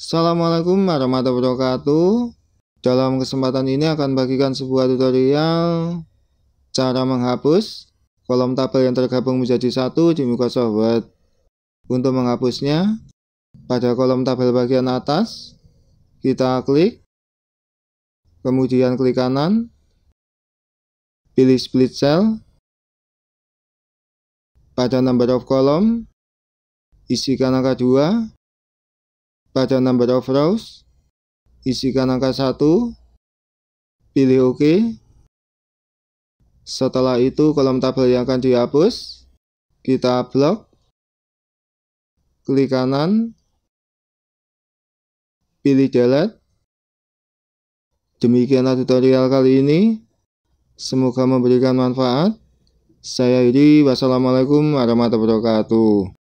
Assalamualaikum warahmatullahi wabarakatuh Dalam kesempatan ini akan bagikan sebuah tutorial Cara menghapus kolom tabel yang tergabung menjadi satu di Microsoft Word Untuk menghapusnya Pada kolom tabel bagian atas Kita klik Kemudian klik kanan Pilih split cell Pada number of column Isikan angka 2 pada number of rows, isikan angka 1, pilih OK. Setelah itu kolom tabel yang akan dihapus, kita blok, klik kanan, pilih delete. Demikianlah tutorial kali ini. Semoga memberikan manfaat. Saya Yudi, wassalamualaikum warahmatullahi wabarakatuh.